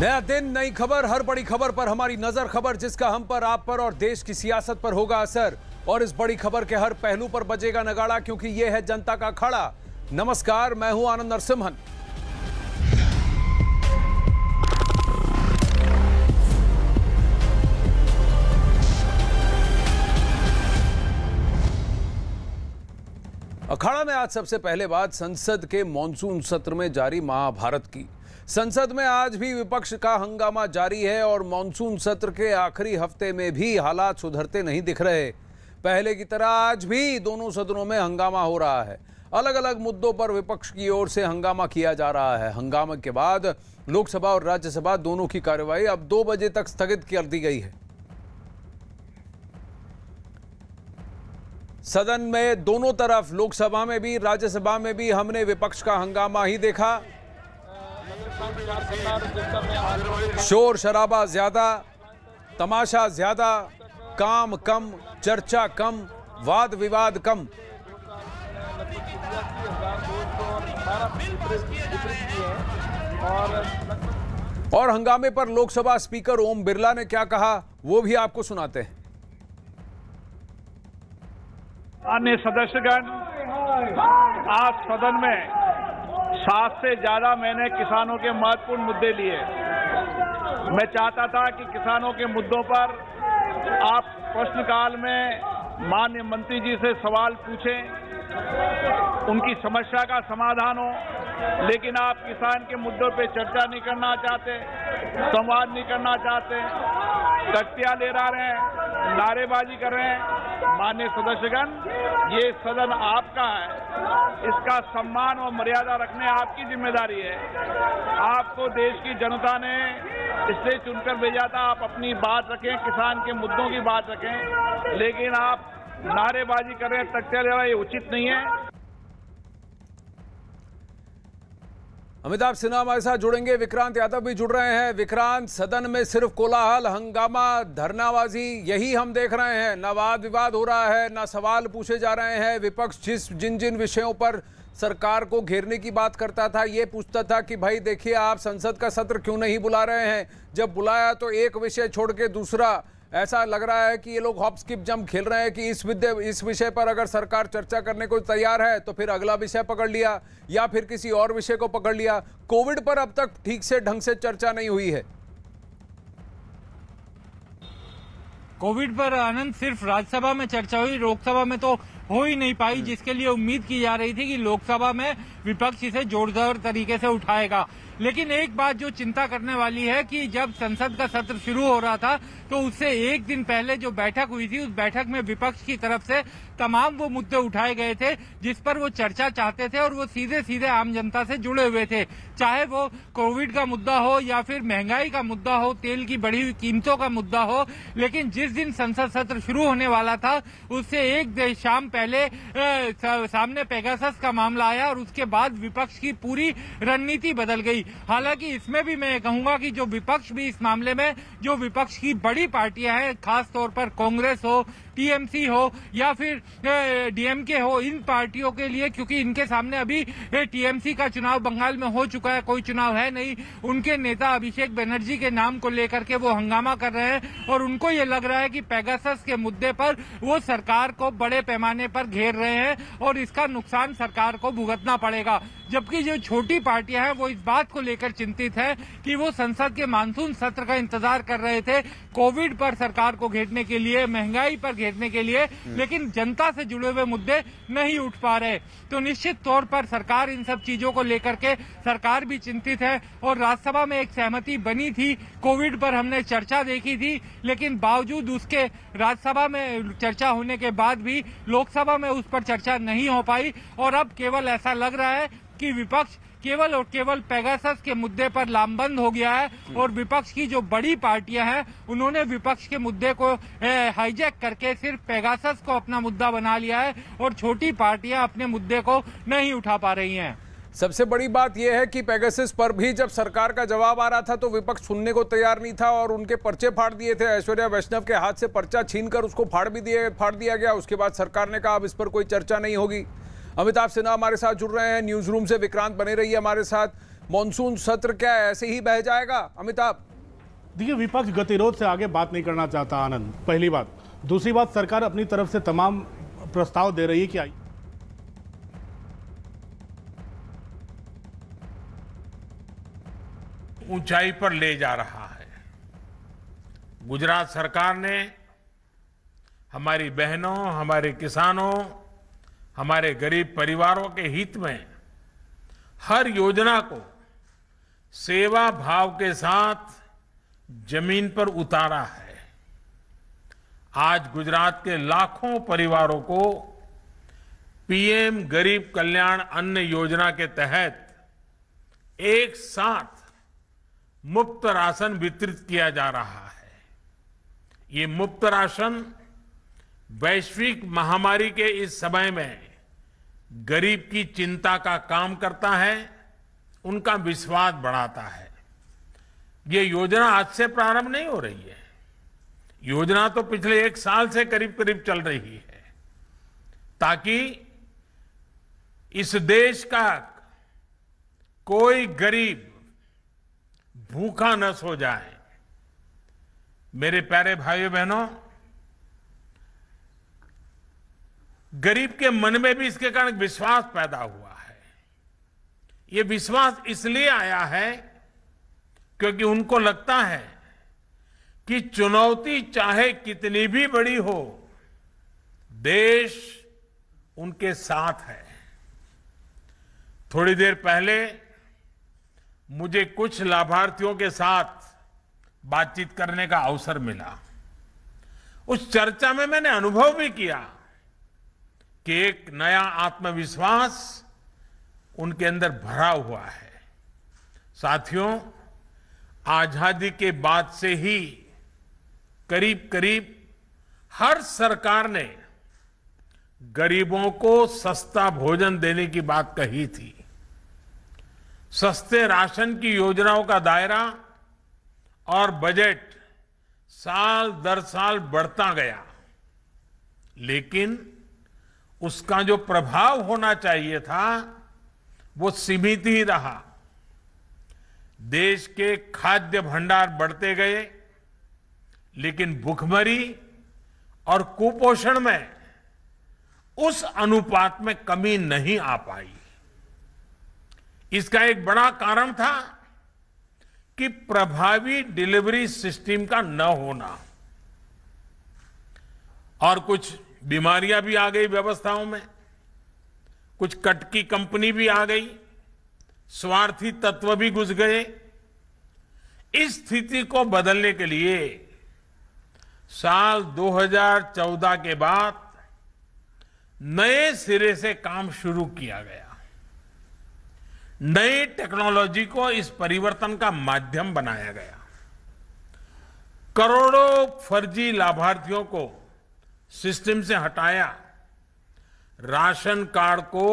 नया दिन नई खबर हर बड़ी खबर पर हमारी नजर खबर जिसका हम पर आप पर और देश की सियासत पर होगा असर और इस बड़ी खबर के हर पहलू पर बजेगा नगाड़ा क्योंकि यह है जनता का खड़ा नमस्कार मैं हूं आनंद नरसिम्हन अखाड़ा में आज सबसे पहले बात संसद के मॉनसून सत्र में जारी महाभारत की संसद में आज भी विपक्ष का हंगामा जारी है और मानसून सत्र के आखिरी हफ्ते में भी हालात सुधरते नहीं दिख रहे पहले की तरह आज भी दोनों सदनों में हंगामा हो रहा है अलग अलग मुद्दों पर विपक्ष की ओर से हंगामा किया जा रहा है हंगामा के बाद लोकसभा और राज्यसभा दोनों की कार्यवाही अब दो बजे तक स्थगित कर दी गई है सदन में दोनों तरफ लोकसभा में भी राज्यसभा में भी हमने विपक्ष का हंगामा ही देखा शोर शराबा ज़्यादा तमाशा ज़्यादा काम कम चर्चा कम वाद विवाद कम और हंगामे पर लोकसभा स्पीकर ओम बिरला ने क्या कहा वो भी आपको सुनाते हैं अन्य सदस्यगण आज सदन में सात से ज्यादा मैंने किसानों के महत्वपूर्ण मुद्दे लिए मैं चाहता था कि किसानों के मुद्दों पर आप प्रश्नकाल में मान्य मंत्री जी से सवाल पूछें उनकी समस्या का समाधान हो लेकिन आप किसान के मुद्दों पे चर्चा नहीं करना चाहते संवाद नहीं करना चाहते तख्तियां ले रहे हैं नारेबाजी कर रहे हैं मान्य सदस्यगण ये सदन आपका है इसका सम्मान और मर्यादा रखने आपकी जिम्मेदारी है आपको देश की जनता ने इसलिए चुनकर भेजा था आप अपनी बात रखें किसान के मुद्दों की बात रखें लेकिन आप नारेबाजी करें तख्तियां ले रहे ये उचित नहीं है अमिताभ सिन्हा हमारे साथ जुड़ेंगे विक्रांत यादव भी जुड़ रहे हैं विक्रांत सदन में सिर्फ कोलाहल हंगामा धरनाबाजी यही हम देख रहे हैं ना वाद विवाद हो रहा है ना सवाल पूछे जा रहे हैं विपक्ष जिस जिन जिन विषयों पर सरकार को घेरने की बात करता था ये पूछता था कि भाई देखिए आप संसद का सत्र क्यों नहीं बुला रहे हैं जब बुलाया तो एक विषय छोड़ के दूसरा ऐसा लग रहा है कि ये लोग हॉप स्किप जंप खेल रहे हैं कि इस विद्य इस विषय पर अगर सरकार चर्चा करने को तैयार है तो फिर अगला विषय पकड़ लिया या फिर किसी और विषय को पकड़ लिया कोविड पर अब तक ठीक से ढंग से चर्चा नहीं हुई है कोविड पर आनंद सिर्फ राज्यसभा में चर्चा हुई लोकसभा में तो हो ही नहीं पाई हम्म। जिसके लिए उम्मीद की जा रही थी कि लोकसभा में विपक्ष इसे जोरदार तरीके से उठाएगा लेकिन एक बात जो चिंता करने वाली है कि जब संसद का सत्र शुरू हो रहा था तो उससे एक दिन पहले जो बैठक हुई थी उस बैठक में विपक्ष की तरफ से तमाम वो मुद्दे उठाए गए थे जिस पर वो चर्चा चाहते थे और वो सीधे सीधे आम जनता से जुड़े हुए थे चाहे वो कोविड का मुद्दा हो या फिर महंगाई का मुद्दा हो तेल की बढ़ी हुई कीमतों का मुद्दा हो लेकिन जिस दिन संसद सत्र शुरू होने वाला था उससे एक शाम पहले सामने पेगासस का मामला आया और उसके बाद बाद विपक्ष की पूरी रणनीति बदल गई हालांकि इसमें भी मैं कहूंगा कि जो विपक्ष भी इस मामले में जो विपक्ष की बड़ी पार्टियां हैं खासतौर पर कांग्रेस हो टीएमसी हो या फिर डीएमके हो इन पार्टियों के लिए क्योंकि इनके सामने अभी टीएमसी का चुनाव बंगाल में हो चुका है कोई चुनाव है नहीं उनके नेता अभिषेक बनर्जी के नाम को लेकर के वो हंगामा कर रहे हैं और उनको ये लग रहा है कि पैगासस के मुद्दे पर वो सरकार को बड़े पैमाने पर घेर रहे हैं और इसका नुकसान सरकार को भुगतना पड़ेगा जबकि जो छोटी पार्टियां हैं वो इस बात को लेकर चिंतित हैं कि वो संसद के मानसून सत्र का इंतजार कर रहे थे कोविड पर सरकार को घेरने के लिए महंगाई पर घेरने के लिए हम्म। लेकिन जनता से जुड़े हुए मुद्दे नहीं उठ पा रहे तो निश्चित तौर पर सरकार इन सब चीजों को लेकर के सरकार भी चिंतित है और राज्यसभा में एक सहमति बनी थी कोविड पर हमने चर्चा देखी थी लेकिन बावजूद उसके राज्यसभा में चर्चा होने के बाद भी लोकसभा में उस पर चर्चा नहीं हो पाई और अब केवल ऐसा लग रहा है कि विपक्ष केवल और केवल पैगास के मुद्दे पर लामबंद हो गया है और विपक्ष की जो बड़ी पार्टियां हैं उन्होंने विपक्ष के मुद्दे को हाईजैक करके सिर्फ पैगास को अपना मुद्दा बना लिया है और छोटी पार्टियां अपने मुद्दे को नहीं उठा पा रही हैं सबसे बड़ी बात यह है कि पेगासिस पर भी जब सरकार का जवाब आ रहा था तो विपक्ष सुनने को तैयार नहीं था और उनके पर्चे फाड़ दिए थे ऐश्वर्या वैष्णव के हाथ से पर्चा छीनकर उसको फाड़ भी दिए फाड़ दिया गया उसके बाद सरकार ने कहा अब इस पर कोई चर्चा नहीं होगी अमिताभ सिन्हा हमारे साथ जुड़ रहे हैं न्यूज रूम से विक्रांत बने रही है हमारे साथ मानसून सत्र क्या है ऐसे ही बह जाएगा अमिताभ देखिए विपक्ष गतिरोध से आगे बात नहीं करना चाहता आनंद पहली बात दूसरी बात सरकार अपनी तरफ से तमाम प्रस्ताव दे रही है कि ऊंचाई पर ले जा रहा है गुजरात सरकार ने हमारी बहनों हमारे किसानों हमारे गरीब परिवारों के हित में हर योजना को सेवा भाव के साथ जमीन पर उतारा है आज गुजरात के लाखों परिवारों को पीएम गरीब कल्याण अन्न योजना के तहत एक साथ मुफ्त राशन वितरित किया जा रहा है ये मुफ्त राशन वैश्विक महामारी के इस समय में गरीब की चिंता का काम करता है उनका विश्वास बढ़ाता है ये योजना आज से प्रारंभ नहीं हो रही है योजना तो पिछले एक साल से करीब करीब चल रही है ताकि इस देश का कोई गरीब भूखा न सो जाए मेरे प्यारे भाइयों बहनों गरीब के मन में भी इसके कारण विश्वास पैदा हुआ है ये विश्वास इसलिए आया है क्योंकि उनको लगता है कि चुनौती चाहे कितनी भी बड़ी हो देश उनके साथ है थोड़ी देर पहले मुझे कुछ लाभार्थियों के साथ बातचीत करने का अवसर मिला उस चर्चा में मैंने अनुभव भी किया कि एक नया आत्मविश्वास उनके अंदर भरा हुआ है साथियों आजादी के बाद से ही करीब करीब हर सरकार ने गरीबों को सस्ता भोजन देने की बात कही थी सस्ते राशन की योजनाओं का दायरा और बजट साल दर साल बढ़ता गया लेकिन उसका जो प्रभाव होना चाहिए था वो सीमित ही रहा देश के खाद्य भंडार बढ़ते गए लेकिन भूखमरी और कुपोषण में उस अनुपात में कमी नहीं आ पाई इसका एक बड़ा कारण था कि प्रभावी डिलीवरी सिस्टम का न होना और कुछ बीमारियां भी आ गई व्यवस्थाओं में कुछ कट की कंपनी भी आ गई स्वार्थी तत्व भी घुस गए इस स्थिति को बदलने के लिए साल 2014 के बाद नए सिरे से काम शुरू किया गया नई टेक्नोलॉजी को इस परिवर्तन का माध्यम बनाया गया करोड़ों फर्जी लाभार्थियों को सिस्टम से हटाया राशन कार्ड को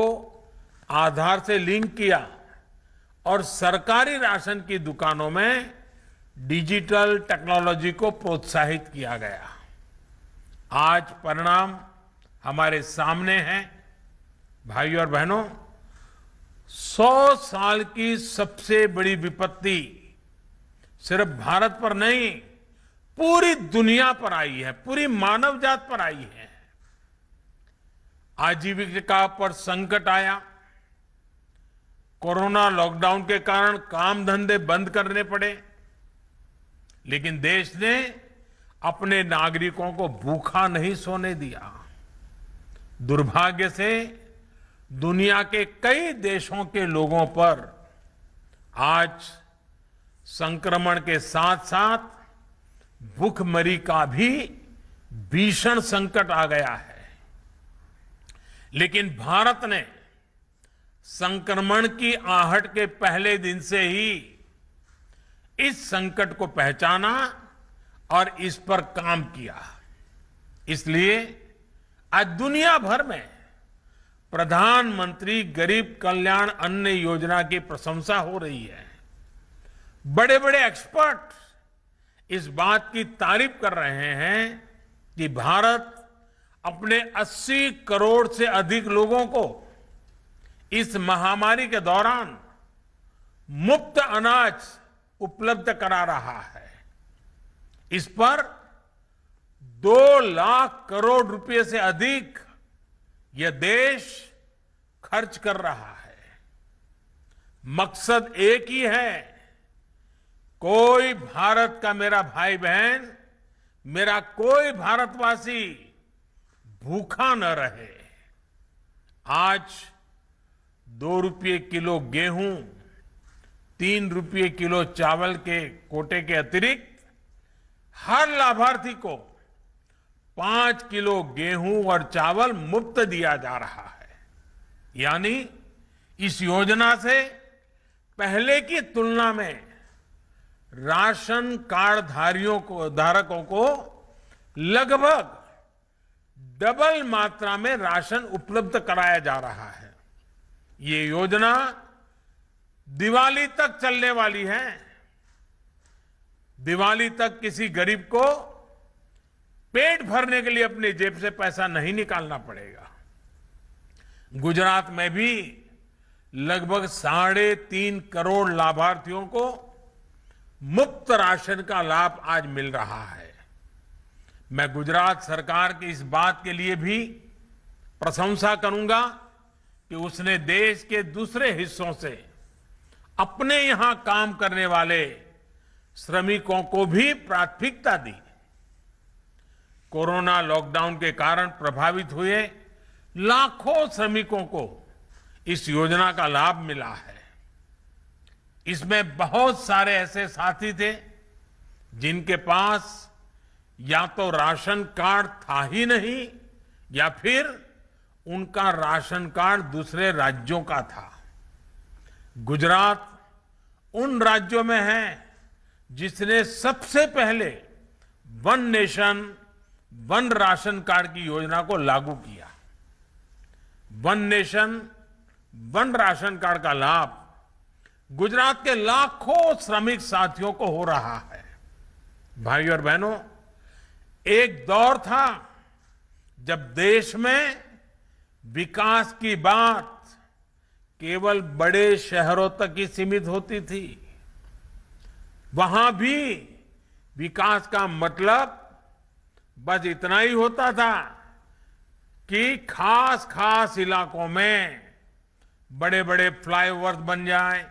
आधार से लिंक किया और सरकारी राशन की दुकानों में डिजिटल टेक्नोलॉजी को प्रोत्साहित किया गया आज परिणाम हमारे सामने हैं भाइयों और बहनों सौ साल की सबसे बड़ी विपत्ति सिर्फ भारत पर नहीं पूरी दुनिया पर आई है पूरी मानव जात पर आई है आजीविका पर संकट आया कोरोना लॉकडाउन के कारण काम धंधे बंद करने पड़े लेकिन देश ने अपने नागरिकों को भूखा नहीं सोने दिया दुर्भाग्य से दुनिया के कई देशों के लोगों पर आज संक्रमण के साथ साथ भूखमरी का भी भीषण संकट आ गया है लेकिन भारत ने संक्रमण की आहट के पहले दिन से ही इस संकट को पहचाना और इस पर काम किया इसलिए आज दुनिया भर में प्रधानमंत्री गरीब कल्याण अन्न योजना की प्रशंसा हो रही है बड़े बड़े एक्सपर्ट इस बात की तारीफ कर रहे हैं कि भारत अपने 80 करोड़ से अधिक लोगों को इस महामारी के दौरान मुफ्त अनाज उपलब्ध करा रहा है इस पर दो लाख करोड़ रुपए से अधिक यह देश खर्च कर रहा है मकसद एक ही है कोई भारत का मेरा भाई बहन मेरा कोई भारतवासी भूखा न रहे आज दो रुपये किलो गेहूं तीन रुपये किलो चावल के कोटे के अतिरिक्त हर लाभार्थी को पांच किलो गेहूं और चावल मुफ्त दिया जा रहा है यानी इस योजना से पहले की तुलना में राशन कार्ड धारियों को धारकों को लगभग डबल मात्रा में राशन उपलब्ध कराया जा रहा है ये योजना दिवाली तक चलने वाली है दिवाली तक किसी गरीब को पेट भरने के लिए अपनी जेब से पैसा नहीं निकालना पड़ेगा गुजरात में भी लगभग साढ़े तीन करोड़ लाभार्थियों को मुफ्त राशन का लाभ आज मिल रहा है मैं गुजरात सरकार की इस बात के लिए भी प्रशंसा करूंगा कि उसने देश के दूसरे हिस्सों से अपने यहां काम करने वाले श्रमिकों को भी प्राथमिकता दी कोरोना लॉकडाउन के कारण प्रभावित हुए लाखों श्रमिकों को इस योजना का लाभ मिला है इसमें बहुत सारे ऐसे साथी थे जिनके पास या तो राशन कार्ड था ही नहीं या फिर उनका राशन कार्ड दूसरे राज्यों का था गुजरात उन राज्यों में है जिसने सबसे पहले one nation one ration card की योजना को लागू किया one nation one ration card का लाभ गुजरात के लाखों श्रमिक साथियों को हो रहा है भाइयों और बहनों एक दौर था जब देश में विकास की बात केवल बड़े शहरों तक ही सीमित होती थी वहां भी विकास का मतलब बस इतना ही होता था कि खास खास इलाकों में बड़े बड़े फ्लाईओवर बन जाएं,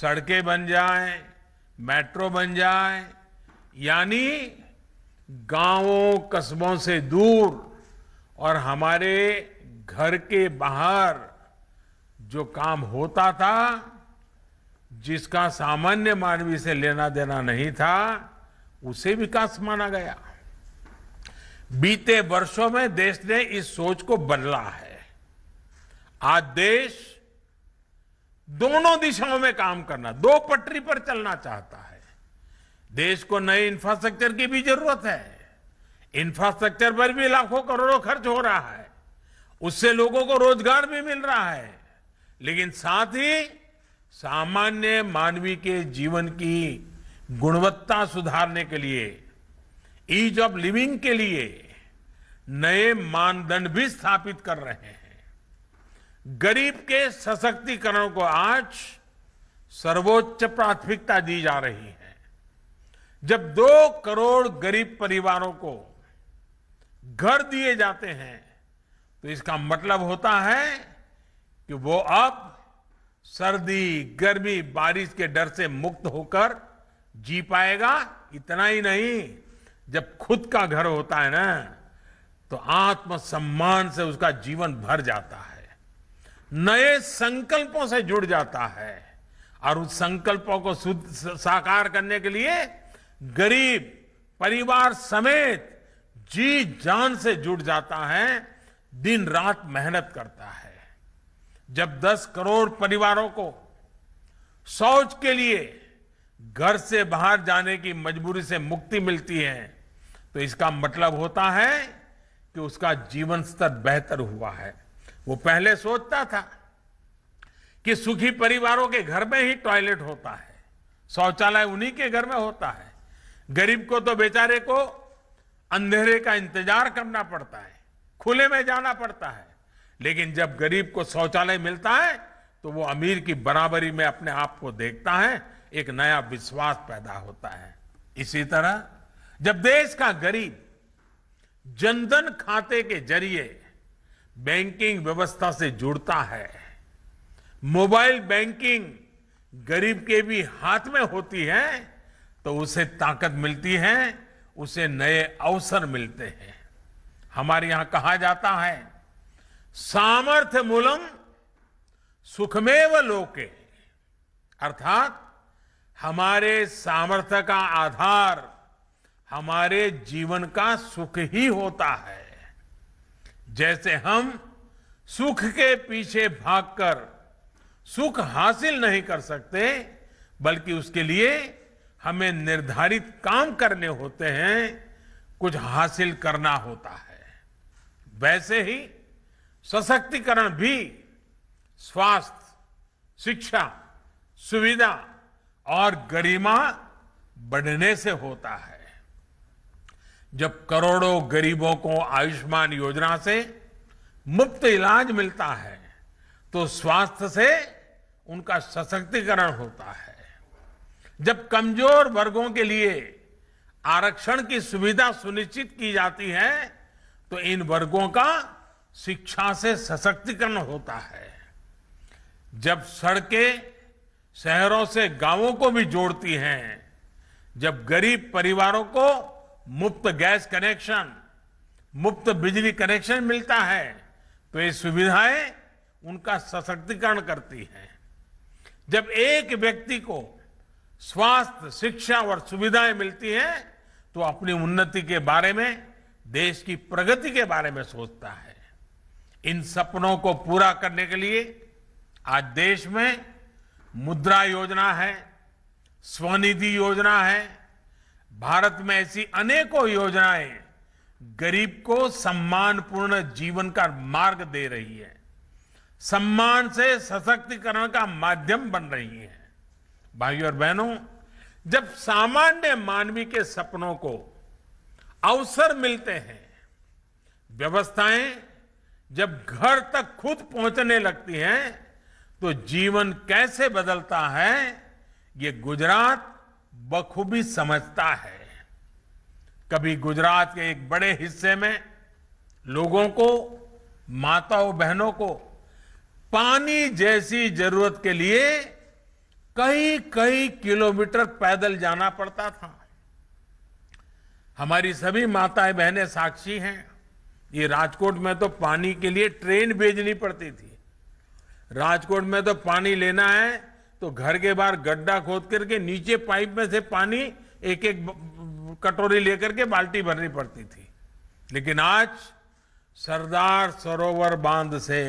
सड़कें बन जाए मेट्रो बन जाए यानी गांवों कस्बों से दूर और हमारे घर के बाहर जो काम होता था जिसका सामान्य मानवीय से लेना देना नहीं था उसे विकास माना गया बीते वर्षों में देश ने इस सोच को बदला है आज देश दोनों दिशाओं में काम करना दो पटरी पर चलना चाहता है देश को नए इंफ्रास्ट्रक्चर की भी जरूरत है इंफ्रास्ट्रक्चर पर भी लाखों करोड़ों खर्च हो रहा है उससे लोगों को रोजगार भी मिल रहा है लेकिन साथ ही सामान्य मानवीय के जीवन की गुणवत्ता सुधारने के लिए ईज ऑफ लिविंग के लिए नए मानदंड भी स्थापित कर रहे हैं गरीब के सशक्तिकरण को आज सर्वोच्च प्राथमिकता दी जा रही है जब दो करोड़ गरीब परिवारों को घर दिए जाते हैं तो इसका मतलब होता है कि वो अब सर्दी गर्मी बारिश के डर से मुक्त होकर जी पाएगा इतना ही नहीं जब खुद का घर होता है ना तो आत्मसम्मान से उसका जीवन भर जाता है नए संकल्पों से जुड़ जाता है और उस संकल्पों को साकार करने के लिए गरीब परिवार समेत जी जान से जुड़ जाता है दिन रात मेहनत करता है जब 10 करोड़ परिवारों को शौच के लिए घर से बाहर जाने की मजबूरी से मुक्ति मिलती है तो इसका मतलब होता है कि उसका जीवन स्तर बेहतर हुआ है वो पहले सोचता था कि सुखी परिवारों के घर में ही टॉयलेट होता है शौचालय उन्हीं के घर में होता है गरीब को तो बेचारे को अंधेरे का इंतजार करना पड़ता है खुले में जाना पड़ता है लेकिन जब गरीब को शौचालय मिलता है तो वो अमीर की बराबरी में अपने आप को देखता है एक नया विश्वास पैदा होता है इसी तरह जब देश का गरीब जनधन खाते के जरिए बैंकिंग व्यवस्था से जुड़ता है मोबाइल बैंकिंग गरीब के भी हाथ में होती है तो उसे ताकत मिलती है उसे नए अवसर मिलते हैं हमारे यहां कहा जाता है सामर्थ्य मूलम सुखमेव लोके अर्थात हमारे सामर्थ्य का आधार हमारे जीवन का सुख ही होता है जैसे हम सुख के पीछे भागकर सुख हासिल नहीं कर सकते बल्कि उसके लिए हमें निर्धारित काम करने होते हैं कुछ हासिल करना होता है वैसे ही सशक्तिकरण भी स्वास्थ्य शिक्षा सुविधा और गरिमा बढ़ने से होता है जब करोड़ों गरीबों को आयुष्मान योजना से मुफ्त इलाज मिलता है तो स्वास्थ्य से उनका सशक्तिकरण होता है जब कमजोर वर्गों के लिए आरक्षण की सुविधा सुनिश्चित की जाती है तो इन वर्गों का शिक्षा से सशक्तिकरण होता है जब सड़कें शहरों से गांवों को भी जोड़ती हैं जब गरीब परिवारों को मुफ्त गैस कनेक्शन मुफ्त बिजली कनेक्शन मिलता है तो ये सुविधाएं उनका सशक्तिकरण करती हैं जब एक व्यक्ति को स्वास्थ्य शिक्षा और सुविधाएं मिलती हैं तो अपनी उन्नति के बारे में देश की प्रगति के बारे में सोचता है इन सपनों को पूरा करने के लिए आज देश में मुद्रा योजना है स्वनिधि योजना है भारत में ऐसी अनेकों योजनाएं गरीब को सम्मानपूर्ण जीवन का मार्ग दे रही है सम्मान से सशक्तिकरण का माध्यम बन रही है भाइयों और बहनों जब सामान्य मानवी के सपनों को अवसर मिलते हैं व्यवस्थाएं जब घर तक खुद पहुंचने लगती हैं तो जीवन कैसे बदलता है ये गुजरात बखूबी समझता है कभी गुजरात के एक बड़े हिस्से में लोगों को माताओं बहनों को पानी जैसी जरूरत के लिए कई कई किलोमीटर पैदल जाना पड़ता था हमारी सभी माताएं बहनें साक्षी हैं ये राजकोट में तो पानी के लिए ट्रेन भेजनी पड़ती थी राजकोट में तो पानी लेना है तो घर के बाहर गड्ढा खोद करके नीचे पाइप में से पानी एक एक कटोरी लेकर के बाल्टी भरनी पड़ती थी लेकिन आज सरदार सरोवर बांध से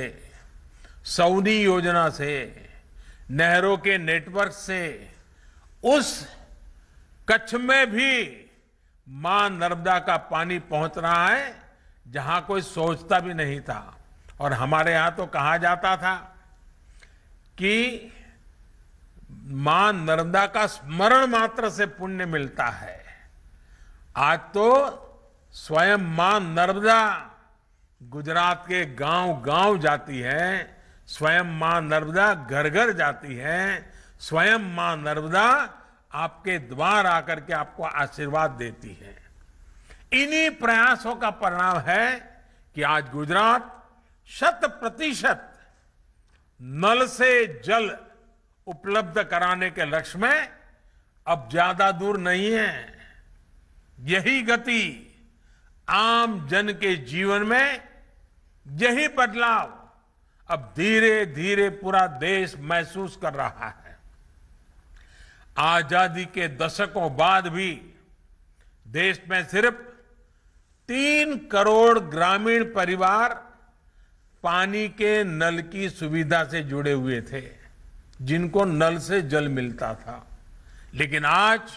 सऊदी योजना से नहरों के नेटवर्क से उस कच्छ में भी मां नर्मदा का पानी पहुंच रहा है जहां कोई सोचता भी नहीं था और हमारे यहां तो कहा जाता था कि मां नर्मदा का स्मरण मात्र से पुण्य मिलता है आज तो स्वयं मां नर्मदा गुजरात के गांव गांव जाती है स्वयं मां नर्मदा घर घर जाती है स्वयं मां नर्मदा आपके द्वार आकर के आपको आशीर्वाद देती है इन्हीं प्रयासों का परिणाम है कि आज गुजरात शत प्रतिशत नल से जल उपलब्ध कराने के लक्ष्य में अब ज्यादा दूर नहीं है यही गति आम जन के जीवन में यही बदलाव अब धीरे धीरे पूरा देश महसूस कर रहा है आजादी के दशकों बाद भी देश में सिर्फ तीन करोड़ ग्रामीण परिवार पानी के नल की सुविधा से जुड़े हुए थे जिनको नल से जल मिलता था लेकिन आज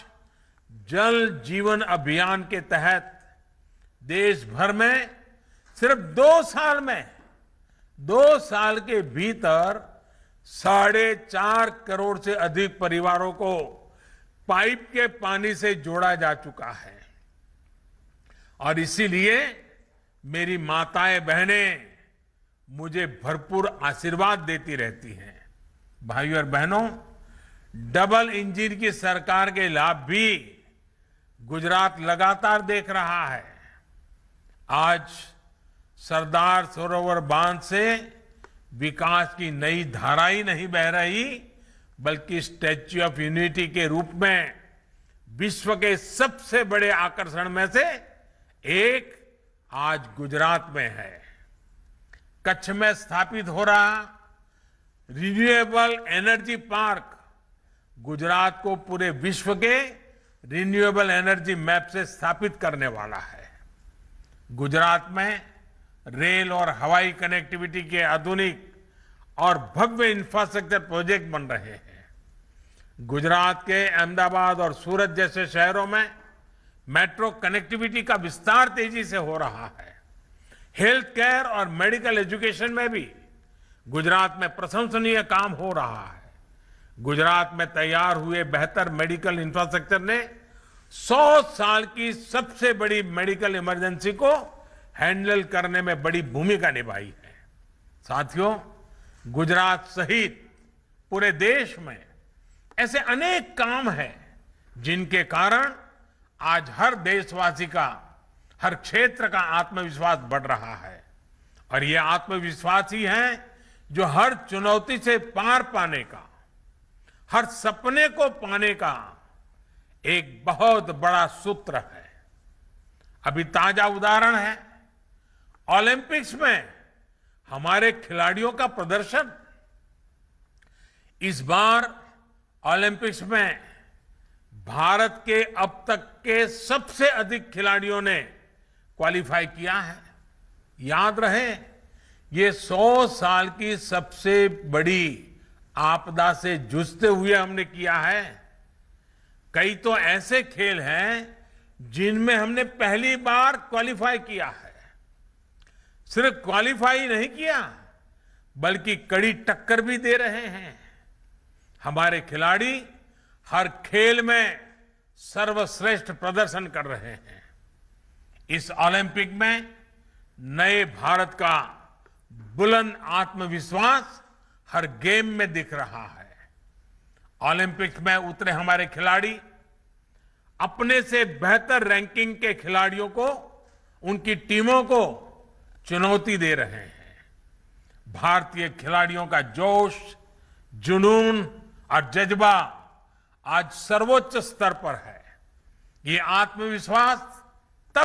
जल जीवन अभियान के तहत देश भर में सिर्फ दो साल में दो साल के भीतर साढ़े चार करोड़ से अधिक परिवारों को पाइप के पानी से जोड़ा जा चुका है और इसीलिए मेरी माताएं बहनें मुझे भरपूर आशीर्वाद देती रहती हैं भाइयों और बहनों डबल इंजन की सरकार के लाभ भी गुजरात लगातार देख रहा है आज सरदार सरोवर बांध से विकास की नई धारा ही नहीं बह रही बल्कि स्टैच्यू ऑफ यूनिटी के रूप में विश्व के सबसे बड़े आकर्षण में से एक आज गुजरात में है कच्छ में स्थापित हो रहा रिन्यूएबल एनर्जी पार्क गुजरात को पूरे विश्व के रिन्यूएबल एनर्जी मैप से स्थापित करने वाला है गुजरात में रेल और हवाई कनेक्टिविटी के आधुनिक और भव्य इंफ्रास्ट्रक्चर प्रोजेक्ट बन रहे हैं गुजरात के अहमदाबाद और सूरत जैसे शहरों में मेट्रो कनेक्टिविटी का विस्तार तेजी से हो रहा है हेल्थ केयर और मेडिकल एजुकेशन में भी गुजरात में प्रशंसनीय काम हो रहा है गुजरात में तैयार हुए बेहतर मेडिकल इंफ्रास्ट्रक्चर ने 100 साल की सबसे बड़ी मेडिकल इमरजेंसी को हैंडल करने में बड़ी भूमिका निभाई है साथियों गुजरात सहित पूरे देश में ऐसे अनेक काम हैं जिनके कारण आज हर देशवासी का हर क्षेत्र का आत्मविश्वास बढ़ रहा है और ये आत्मविश्वास ही है जो हर चुनौती से पार पाने का हर सपने को पाने का एक बहुत बड़ा सूत्र है अभी ताजा उदाहरण है ओलंपिक्स में हमारे खिलाड़ियों का प्रदर्शन इस बार ओलंपिक्स में भारत के अब तक के सबसे अधिक खिलाड़ियों ने क्वालिफाई किया है याद रहे ये सौ साल की सबसे बड़ी आपदा से जूझते हुए हमने किया है कई तो ऐसे खेल हैं जिनमें हमने पहली बार क्वालिफाई किया है सिर्फ क्वालिफाई नहीं किया बल्कि कड़ी टक्कर भी दे रहे हैं हमारे खिलाड़ी हर खेल में सर्वश्रेष्ठ प्रदर्शन कर रहे हैं इस ओलंपिक में नए भारत का बुलंद आत्मविश्वास हर गेम में दिख रहा है ओलंपिक्स में उतरे हमारे खिलाड़ी अपने से बेहतर रैंकिंग के खिलाड़ियों को उनकी टीमों को चुनौती दे रहे हैं भारतीय खिलाड़ियों का जोश जुनून और जज्बा आज सर्वोच्च स्तर पर है ये आत्मविश्वास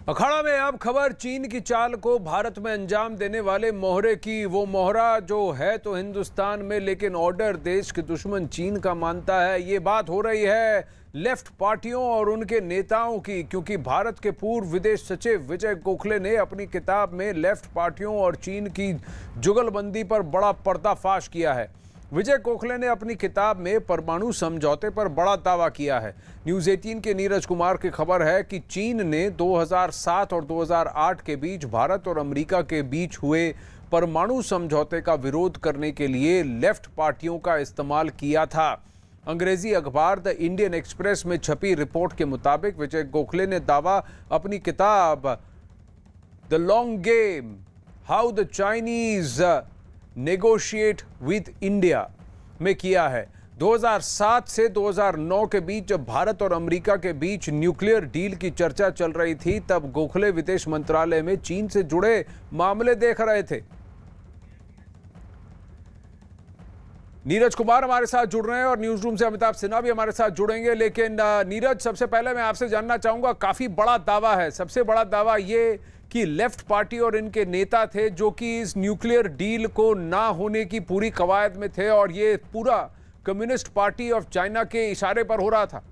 अखाड़ा में अब खबर चीन की चाल को भारत में अंजाम देने वाले मोहरे की वो मोहरा जो है तो हिंदुस्तान में लेकिन ऑर्डर देश के दुश्मन चीन का मानता है ये बात हो रही है लेफ्ट पार्टियों और उनके नेताओं की क्योंकि भारत के पूर्व विदेश सचिव विजय गोखले ने अपनी किताब में लेफ्ट पार्टियों और चीन की जुगलबंदी पर बड़ा पर्दाफाश किया है विजय गोखले ने अपनी किताब में परमाणु समझौते पर बड़ा दावा किया है न्यूज़ 18 के नीरज कुमार की खबर है कि चीन ने 2007 और 2008 के बीच भारत और अमेरिका के बीच हुए परमाणु समझौते का विरोध करने के लिए लेफ्ट पार्टियों का इस्तेमाल किया था अंग्रेजी अखबार द इंडियन एक्सप्रेस में छपी रिपोर्ट के मुताबिक विजय गोखले ने दावा अपनी किताब the long game how the Chinese negotiate with India में किया है 2007 से 2009 के बीच जब भारत और अमेरिका के बीच न्यूक्लियर डील की चर्चा चल रही थी तब गोखले विदेश मंत्रालय में चीन से जुड़े मामले देख रहे थे नीरज कुमार हमारे साथ जुड़ रहे हैं और न्यूज रूम से अमिताभ सिन्हा भी हमारे साथ जुड़ेंगे लेकिन नीरज सबसे पहले मैं आपसे जानना चाहूंगा काफी बड़ा दावा है सबसे बड़ा दावा ये कि लेफ्ट पार्टी और इनके नेता थे जो कि इस न्यूक्लियर डील को ना होने की पूरी कवायद में थे और ये पूरा कम्युनिस्ट पार्टी ऑफ चाइना के इशारे पर हो रहा था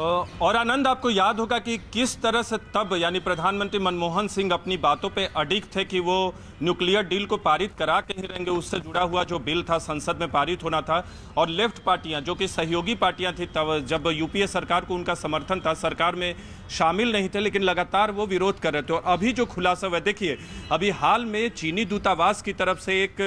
और आनंद आपको याद होगा कि किस तरह से तब यानी प्रधानमंत्री मनमोहन सिंह अपनी बातों पे अडिग थे कि वो न्यूक्लियर डील को पारित करा के ही रहेंगे उससे जुड़ा हुआ जो बिल था संसद में पारित होना था और लेफ्ट पार्टियां जो कि सहयोगी पार्टियां थी तब जब यूपीए सरकार को उनका समर्थन था सरकार में शामिल नहीं थे लेकिन लगातार वो विरोध कर रहे थे और अभी जो खुलासा हुआ देखिए अभी हाल में चीनी दूतावास की तरफ से एक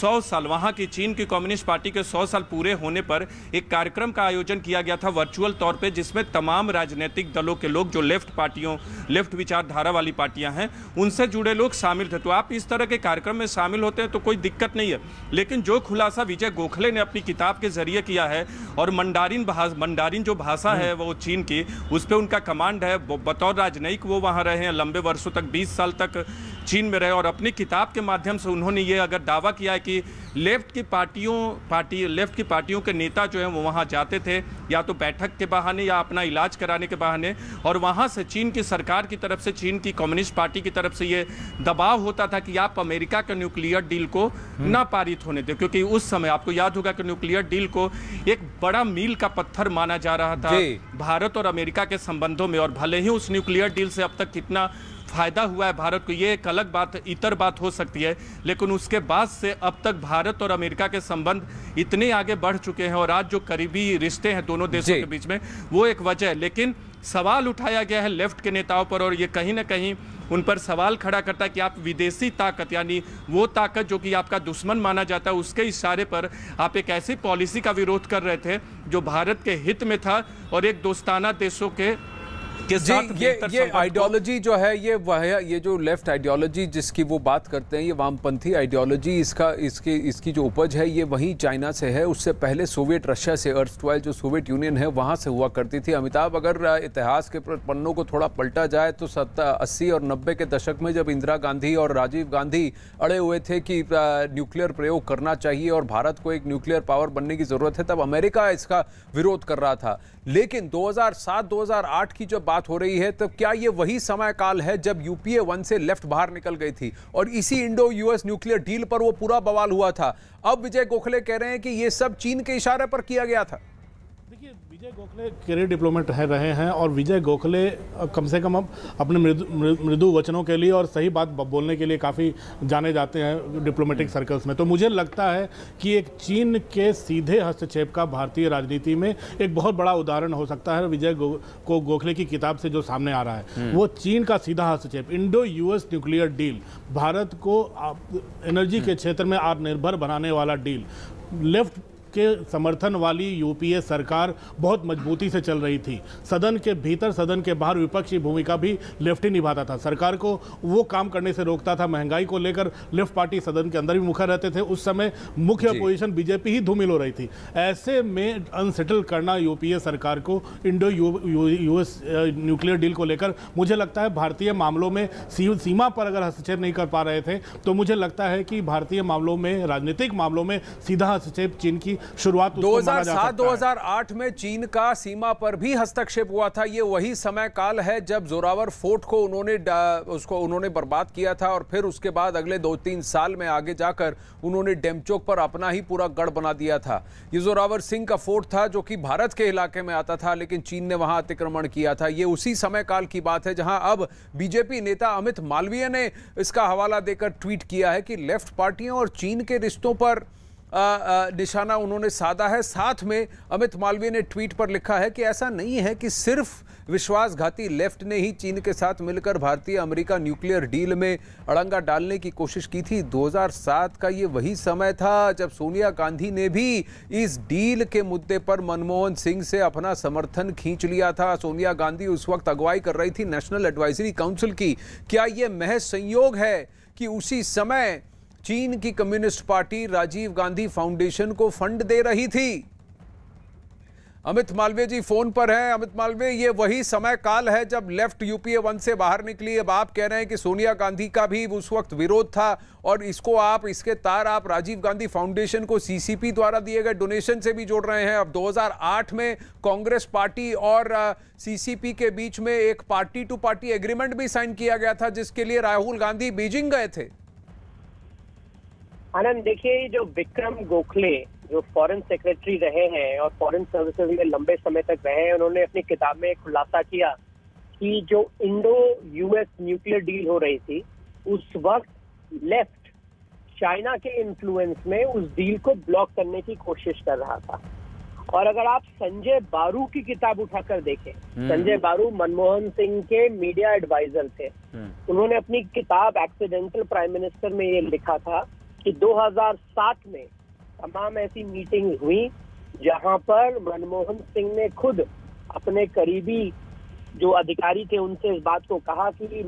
सौ साल वहाँ की चीन की कम्युनिस्ट पार्टी के सौ साल पूरे होने पर एक कार्यक्रम का आयोजन किया गया था वर्चुअल तौर पर जिस जिसमें तमाम राजनीतिक दलों के लोग जो लेफ्ट पार्टियों लेफ्ट विचारधारा वाली पार्टियां हैं उनसे जुड़े लोग शामिल थे तो आप इस तरह के कार्यक्रम में शामिल होते हैं तो कोई दिक्कत नहीं है लेकिन जो खुलासा विजय गोखले ने अपनी किताब के जरिए किया है और मंडारिन मंडारिन जो भाषा है वो चीन की उस पर उनका कमांड है बतौर राजनयिक वो वहाँ रहे हैं लंबे वर्षों तक बीस साल तक चीन में रहे और अपनी किताब के माध्यम से उन्होंने ये अगर दावा किया है कि लेफ्ट की पार्टियों पार्टी लेफ्ट की पार्टियों के नेता जो हैं वो वहाँ जाते थे या तो बैठक के बहाने या अपना इलाज कराने के बहाने और वहाँ से चीन की सरकार की तरफ से चीन की कम्युनिस्ट पार्टी की तरफ से ये दबाव होता था कि आप अमेरिका के न्यूक्लियर डील को हम्म। ना पारित होने दें क्योंकि उस समय आपको याद होगा कि न्यूक्लियर डील को एक बड़ा मील का पत्थर माना जा रहा था भारत और अमेरिका के संबंधों में और भले ही उस न्यूक्लियर डील से अब तक कितना फ़ायदा हुआ है भारत को ये एक अलग बात इतर बात हो सकती है लेकिन उसके बाद से अब तक भारत और अमेरिका के संबंध इतने आगे बढ़ चुके हैं और आज जो करीबी रिश्ते हैं दोनों देशों के बीच में वो एक वजह है लेकिन सवाल उठाया गया है लेफ्ट के नेताओं पर और ये कहीं ना कहीं उन पर सवाल खड़ा करता है कि आप विदेशी ताकत यानी वो ताकत जो कि आपका दुश्मन माना जाता है उसके इशारे पर आप एक ऐसी पॉलिसी का विरोध कर रहे थे जो भारत के हित में था और एक दोस्ताना देशों के के साथ ये ये आइडियोलॉजी जो है ये वह ये जो लेफ्ट आइडियोलॉजी जिसकी वो बात करते हैं ये वामपंथी आइडियोलॉजी इसका इसके इसकी जो उपज है ये वहीं चाइना से है उससे पहले सोवियत रशिया से अर्थ जो सोवियत यूनियन है वहाँ से हुआ करती थी अमिताभ अगर इतिहास के पन्नों को थोड़ा पलटा जाए तो सत्ता अस्सी और नब्बे के दशक में जब इंदिरा गांधी और राजीव गांधी अड़े हुए थे कि न्यूक्लियर प्रयोग करना चाहिए और भारत को एक न्यूक्लियर पावर बनने की ज़रूरत है तब अमेरिका इसका विरोध कर रहा था लेकिन 2007-2008 की जब बात बात हो रही है तो क्या ये वही समय काल है जब यूपीए वन से लेफ्ट बाहर निकल गई थी और इसी इंडो यूएस न्यूक्लियर डील पर वो पूरा बवाल हुआ था अब विजय गोखले कह रहे हैं कि ये सब चीन के इशारे पर किया गया था विजय गोखले करियर डिप्लोमेट रह रहे हैं और विजय गोखले कम से कम अब अपने मृदु मृदु वचनों के लिए और सही बात बोलने के लिए काफ़ी जाने जाते हैं डिप्लोमेटिक सर्कल्स में तो मुझे लगता है कि एक चीन के सीधे हस्तक्षेप का भारतीय राजनीति में एक बहुत बड़ा उदाहरण हो सकता है विजय गो, को गोखले की किताब से जो सामने आ रहा है हम्म। वो चीन का सीधा हस्तक्षेप Indo US nuclear deal Bharat को एनर्जी के हम्म। क्षेत्र में आत्मनिर्भर बनाने वाला डील लेफ्ट के समर्थन वाली यूपीए सरकार बहुत मजबूती से चल रही थी सदन के भीतर सदन के बाहर विपक्षी भूमिका भी लेफ्ट ही निभाता था सरकार को वो काम करने से रोकता था महंगाई को लेकर लेफ्ट पार्टी सदन के अंदर भी मुखर रहते थे उस समय मुख्य अपोजिशन बीजेपी ही धूमिल हो रही थी ऐसे में अनसेटल करना यूपीए सरकार को इंडो यूएस न्यूक्लियर डील को लेकर मुझे लगता है भारतीय मामलों में सीमा पर अगर हस्तक्षेप नहीं कर पा रहे थे तो मुझे लगता है कि भारतीय मामलों में राजनीतिक मामलों में सीधा हस्तक्षेप चीन की शुरुआत दो हजार 2007-2008 में चीन का सीमा पर भी हस्तक्षेप हुआ था ये वही समय काल है जब जोरावर फोर्ट को उन्होंने उसको उन्होंने बर्बाद किया था और फिर उसके बाद अगले दो तीन साल में आगे जाकर उन्होंने डेमचोक पर अपना ही पूरा गढ़ बना दिया था ये जोरावर सिंह का फोर्ट था जो कि भारत के इलाके में आता था लेकिन चीन ने वहां अतिक्रमण किया था ये उसी समय काल की बात है जहां अब बीजेपी नेता अमित मालवीय ने इसका हवाला देकर ट्वीट किया है कि लेफ्ट पार्टियों और चीन के रिश्तों पर निशाना उन्होंने साधा है साथ में अमित मालवीय ने ट्वीट पर लिखा है कि ऐसा नहीं है कि सिर्फ विश्वासघाती लेफ्ट ने ही चीन के साथ मिलकर भारतीय अमेरिका न्यूक्लियर डील में अड़ंगा डालने की कोशिश की थी 2007 का ये वही समय था जब सोनिया गांधी ने भी इस डील के मुद्दे पर मनमोहन सिंह से अपना समर्थन खींच लिया था सोनिया गांधी उस वक्त अगुवाई कर रही थी नेशनल एडवाइजरी काउंसिल की क्या ये महज संयोग है कि उसी समय चीन की communist party Rajiv Gandhi foundation को फंड दे रही थी अमित मालवीय जी फोन पर हैं अमित मालवे ये वही समय काल है जब लेफ्ट यूपीए वन से बाहर निकली अब आप कह रहे हैं कि सोनिया गांधी का भी उस वक्त विरोध था और इसको आप इसके तार आप राजीव गांधी फाउंडेशन को सीसीपी द्वारा दिए गए डोनेशन से भी जोड़ रहे हैं अब 2008 में कांग्रेस पार्टी और सीसीपी के बीच में एक पार्टी टू पार्टी एग्रीमेंट भी साइन किया गया था जिसके लिए राहुल गांधी बीजिंग गए थे आनंद देखिए जो विक्रम गोखले जो फॉरेन सेक्रेटरी रहे हैं और फॉरेन सर्विसेज में लंबे समय तक रहे हैं उन्होंने अपनी किताब में खुलासा किया कि जो इंडो यूएस न्यूक्लियर डील हो रही थी उस वक्त लेफ्ट चाइना के इन्फ्लुएंस में उस डील को ब्लॉक करने की कोशिश कर रहा था और अगर आप संजय बारू की किताब उठाकर देखें हम्म। संजय बारू मनमोहन सिंह के मीडिया एडवाइजर थे हम्म। उन्होंने अपनी किताब एक्सीडेंटल प्राइम मिनिस्टर में ये लिखा था कि 2007 में तमाम ऐसी मीटिंग हुई जहां पर मनमोहन सिंह ने खुद अपने करीबी जो अधिकारी थे उनसे इस बात को कहा कि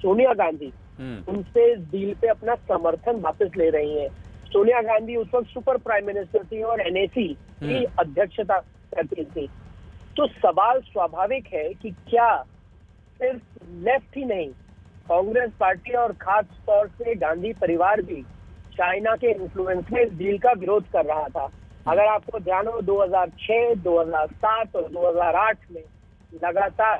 सोनिया गांधी हम्म। उनसे इस डील पे अपना समर्थन वापस ले रही हैं सोनिया गांधी उस वक्त सुपर प्राइम मिनिस्टर थी और एनएसी की हम्म। अध्यक्षता करती थी तो सवाल स्वाभाविक है कि क्या सिर्फ लेफ्ट ही नहीं कांग्रेस पार्टी और खास तौर से गांधी परिवार भी चाइना के इन्फ्लुएंस में इस डील का विरोध कर रहा था अगर आपको ध्यान हो 2006, 2007 और 2008 में लगातार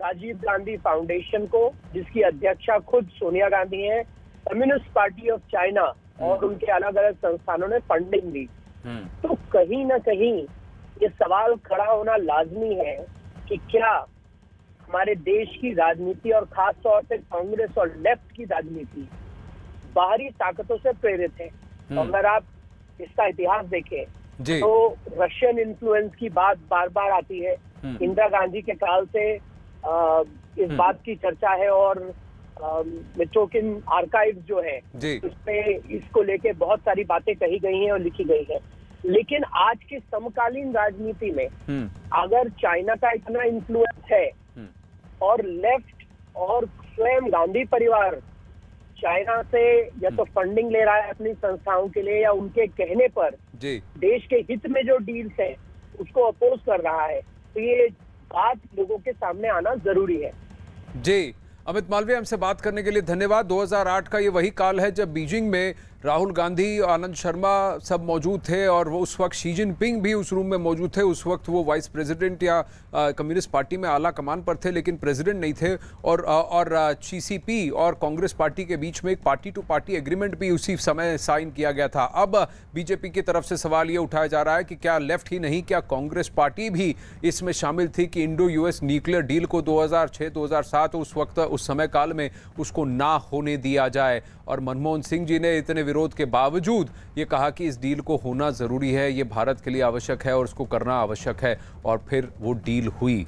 राजीव गांधी फाउंडेशन को जिसकी अध्यक्षा खुद सोनिया गांधी है कम्युनिस्ट पार्टी ऑफ चाइना और उनके अलग अलग संस्थानों ने फंडिंग दी हम्म। तो कहीं ना कहीं ये सवाल खड़ा होना लाजमी है कि क्या हमारे देश की राजनीति और खासतौर से कांग्रेस और लेफ्ट की राजनीति बाहरी ताकतों से प्रेरित है हम्म। अगर आप इसका इतिहास देखें तो रशियन इन्फ्लुएंस की बात बार बार आती है हम्म। इंदिरा गांधी के काल से इस हम्म। बात की चर्चा है और मिट्रोकिन आर्काइव जो है उसमें इसको लेके बहुत सारी बातें कही गई हैं और लिखी गई हैं लेकिन आज की समकालीन राजनीति में अगर चाइना का इतना इन्फ्लुएंस है और लेफ्ट और स्वयं गांधी परिवार चाइना से या तो फंडिंग हम्म। ले रहा है अपनी संस्थाओं के लिए या उनके कहने पर जी। देश के हित में जो डील्स है उसको अपोज कर रहा है तो ये बात लोगों के सामने आना जरूरी है जी अमित मालवीय हमसे बात करने के लिए धन्यवाद 2008 का ये वही काल है जब बीजिंग में राहुल गांधी आनंद शर्मा सब मौजूद थे और वो उस वक्त शी जिनपिंग भी उस रूम में मौजूद थे उस वक्त वो वाइस प्रेसिडेंट या कम्युनिस्ट पार्टी में आला कमान पर थे लेकिन प्रेसिडेंट नहीं थे और आ, और सी और कांग्रेस पार्टी के बीच में एक पार्टी टू पार्टी एग्रीमेंट भी उसी समय साइन किया गया था अब बीजेपी की तरफ से सवाल ये उठाया जा रहा है कि क्या लेफ्ट ही नहीं क्या कांग्रेस पार्टी भी इसमें शामिल थी कि इंडो यूएस न्यूक्लियर डील को दो हज़ार उस वक्त उस समय काल में उसको ना होने दिया जाए और मनमोहन सिंह जी ने इतने विरोध के बावजूद ये कहा कि इस डील को होना ज़रूरी है ये भारत के लिए आवश्यक है और उसको करना आवश्यक है और फिर वो डील हुई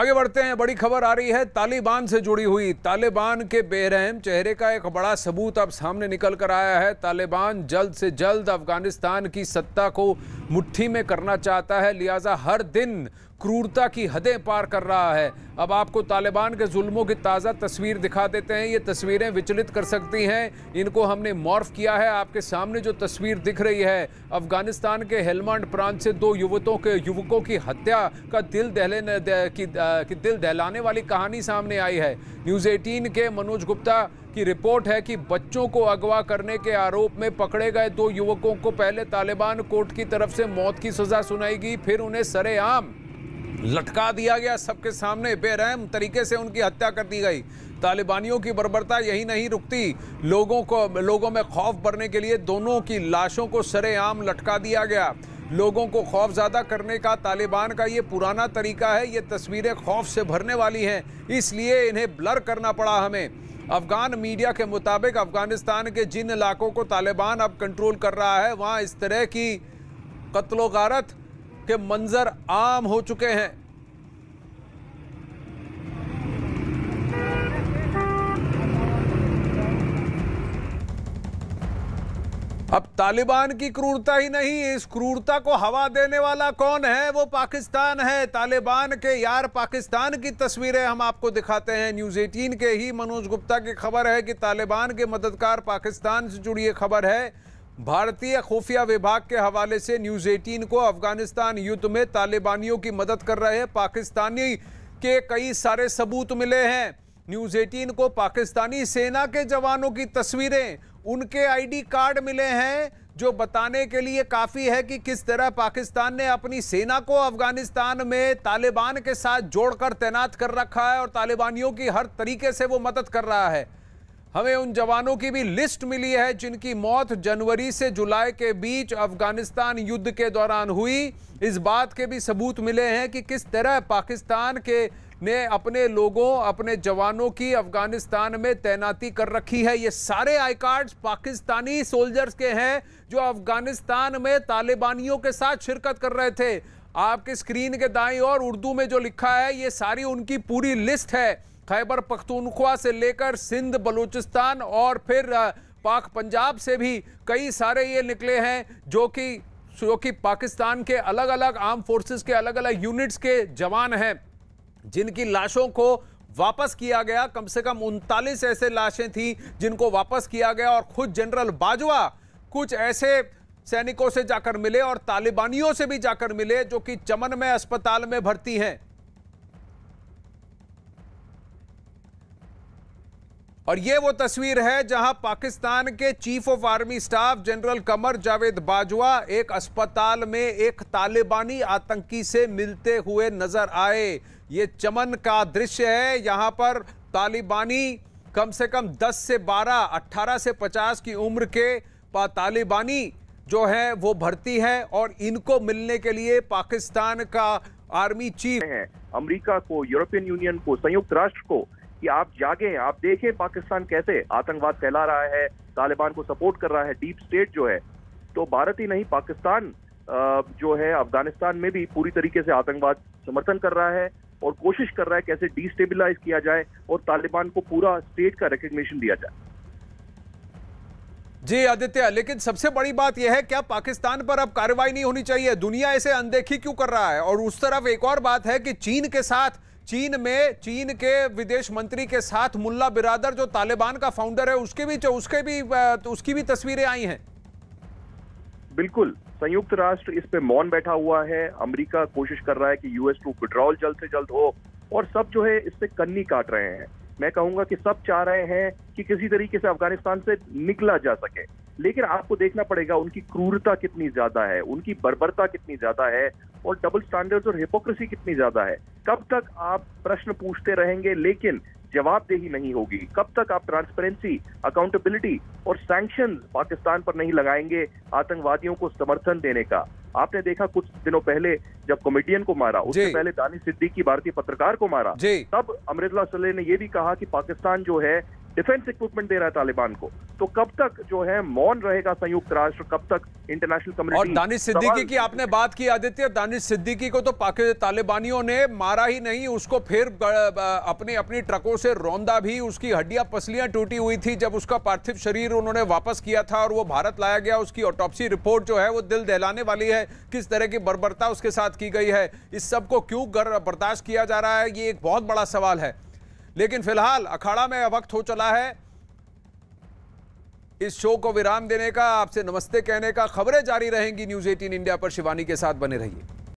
आगे बढ़ते हैं बड़ी खबर आ रही है तालिबान से जुड़ी हुई तालिबान के बेरहम चेहरे का एक बड़ा सबूत अब सामने निकल कर आया है तालिबान जल्द से जल्द अफगानिस्तान की सत्ता को मुट्ठी में करना चाहता है लिहाजा हर दिन क्रूरता की हदें पार कर रहा है अब आपको तालिबान के जुल्मों की ताज़ा तस्वीर दिखा देते हैं ये तस्वीरें विचलित कर सकती हैं इनको हमने मॉर्फ किया है आपके सामने जो तस्वीर दिख रही है अफगानिस्तान के हेलमांड प्रांत से दो युवतों के युवकों की हत्या का दिल दहले दे, की, आ, की दिल दहलाने वाली कहानी सामने आई है न्यूज़ एटीन के मनोज गुप्ता की रिपोर्ट है कि बच्चों को अगवा करने के आरोप में पकड़े गए दो युवकों को पहले तालिबान कोर्ट की तरफ से मौत की सज़ा सुनाई गई फिर उन्हें सरेआम लटका दिया गया सबके सामने बेरहम तरीके से उनकी हत्या कर दी गई तालिबानियों की बर्बरता यही नहीं रुकती लोगों को लोगों में खौफ भरने के लिए दोनों की लाशों को सरेआम लटका दिया गया लोगों को खौफ ज़्यादा करने का तालिबान का ये पुराना तरीका है ये तस्वीरें खौफ से भरने वाली हैं इसलिए इन्हें ब्लर करना पड़ा हमें अफगान मीडिया के मुताबिक अफगानिस्तान के जिन इलाकों को तालिबान अब कंट्रोल कर रहा है वहाँ इस तरह की कत्लो के मंजर आम हो चुके हैं अब तालिबान की क्रूरता ही नहीं इस क्रूरता को हवा देने वाला कौन है वो पाकिस्तान है तालिबान के यार पाकिस्तान की तस्वीरें हम आपको दिखाते हैं न्यूज़ 18 के ही मनोज गुप्ता की खबर है कि तालिबान के मददगार पाकिस्तान से जुड़ी खबर है भारतीय खुफिया विभाग के हवाले से न्यूज 18 को अफगानिस्तान युद्ध में तालिबानियों की मदद कर रहे हैं पाकिस्तानी के कई सारे सबूत मिले हैं न्यूज 18 को पाकिस्तानी सेना के जवानों की तस्वीरें उनके आईडी कार्ड मिले हैं जो बताने के लिए काफ़ी है कि किस तरह पाकिस्तान ने अपनी सेना को अफगानिस्तान में तालिबान के साथ जोड़कर तैनात कर रखा है और तालिबानियों की हर तरीके से वो मदद कर रहा है हमें उन जवानों की भी लिस्ट मिली है जिनकी मौत जनवरी से जुलाई के बीच अफगानिस्तान युद्ध के दौरान हुई इस बात के भी सबूत मिले हैं कि किस तरह पाकिस्तान के ने अपने लोगों अपने जवानों की अफगानिस्तान में तैनाती कर रखी है ये सारे आई कार्ड्स पाकिस्तानी सोल्जर्स के हैं जो अफगानिस्तान में तालिबानियों के साथ शिरकत कर रहे थे आपके स्क्रीन के दाई और उर्दू में जो लिखा है ये सारी उनकी पूरी लिस्ट है खैबर पख्तूनख्वा से लेकर सिंध बलूचिस्तान और फिर पाक पंजाब से भी कई सारे ये निकले हैं जो कि जो कि पाकिस्तान के अलग अलग आर्म फोर्सेस के अलग अलग यूनिट्स के जवान हैं जिनकी लाशों को वापस किया गया कम से कम उनतालीस ऐसे लाशें थीं जिनको वापस किया गया और खुद जनरल बाजवा कुछ ऐसे सैनिकों से जाकर मिले और तालिबानियों से भी जाकर मिले जो कि चमन में अस्पताल में भर्ती हैं और ये वो तस्वीर है जहां पाकिस्तान के chief of army staff general Qamar Javed Bajwa एक अस्पताल में एक तालिबानी आतंकी से मिलते हुए नजर आए ये चमन का दृश्य है यहां पर तालिबानी कम से कम 10 से 12, 18 से 50 की उम्र के तालिबानी जो है वो भर्ती है और इनको मिलने के लिए पाकिस्तान का आर्मी चीफ है अमरीका को यूरोपियन यूनियन को संयुक्त राष्ट्र को कि आप जागे आप देखें पाकिस्तान कैसे आतंकवाद फैला रहा है तालिबान को सपोर्ट कर रहा है डीप स्टेट जो है तो भारत ही नहीं पाकिस्तान जो है अफगानिस्तान में भी पूरी तरीके से आतंकवाद समर्थन कर रहा है और कोशिश कर रहा है कैसे डिस्टेबिलाईज किया जाए और तालिबान को पूरा स्टेट का रिकग्निशन दिया जाए जी आदित्य लेकिन सबसे बड़ी बात यह है क्या पाकिस्तान पर अब कार्रवाई नहीं होनी चाहिए दुनिया इसे अनदेखी क्यों कर रहा है और उस तरफ एक और बात है कि चीन के साथ चीन में चीन के विदेश मंत्री के साथ मुल्ला बिरादर जो तालिबान का फाउंडर है उसके भी उसके भी तो उसकी भी तस्वीरें आई हैं बिल्कुल संयुक्त राष्ट्र इस पे मौन बैठा हुआ है अमेरिका कोशिश कर रहा है कि यूएस टू विड्रॉल जल्द से जल्द हो और सब जो है इससे कन्नी काट रहे हैं मैं कहूंगा कि सब चाह रहे हैं कि किसी तरीके से अफगानिस्तान से निकला जा सके लेकिन आपको देखना पड़ेगा उनकी क्रूरता कितनी ज्यादा है उनकी बर्बरता कितनी ज्यादा है और डबल स्टैंडर्ड्स और हिपोक्रेसी कितनी ज्यादा है कब तक आप प्रश्न पूछते रहेंगे लेकिन जवाबदेही नहीं होगी कब तक आप ट्रांसपेरेंसी अकाउंटेबिलिटी और सैंक्शन पाकिस्तान पर नहीं लगाएंगे आतंकवादियों को समर्थन देने का आपने देखा कुछ दिनों पहले जब कॉमेडियन को मारा उससे पहले दानी सिद्दीकी भारतीय पत्रकार को मारा तब अमृतला सले ने यह भी कहा कि पाकिस्तान जो है डिफेंस इक्विपमेंट दे रहा है तालिबान को तो कब तक जो है मौन रहेगा संयुक्त राष्ट्र कब तक इंटरनेशनल कम्युनिटी और दानिश सिद्दीकी की आपने बात की आदित्य दानिश सिद्दीकी को तो तालिबानियों ने मारा ही नहीं उसको फिर अपने अपनी ट्रकों से रौंदा भी उसकी हड्डियां पसलियां टूटी हुई थी जब उसका पार्थिव शरीर उन्होंने वापस किया था और वो भारत लाया गया उसकी ऑटोप्सी रिपोर्ट जो है वो दिल दहलाने वाली है किस तरह की बर्बरता उसके साथ की गई है इस सबको क्यों बर्दाश्त किया जा रहा है ये एक बहुत बड़ा सवाल है लेकिन फिलहाल अखाड़ा में वक्त हो चला है इस शो को विराम देने का आपसे नमस्ते कहने का खबरें जारी रहेंगी न्यूज एटीन इंडिया पर शिवानी के साथ बने रहिए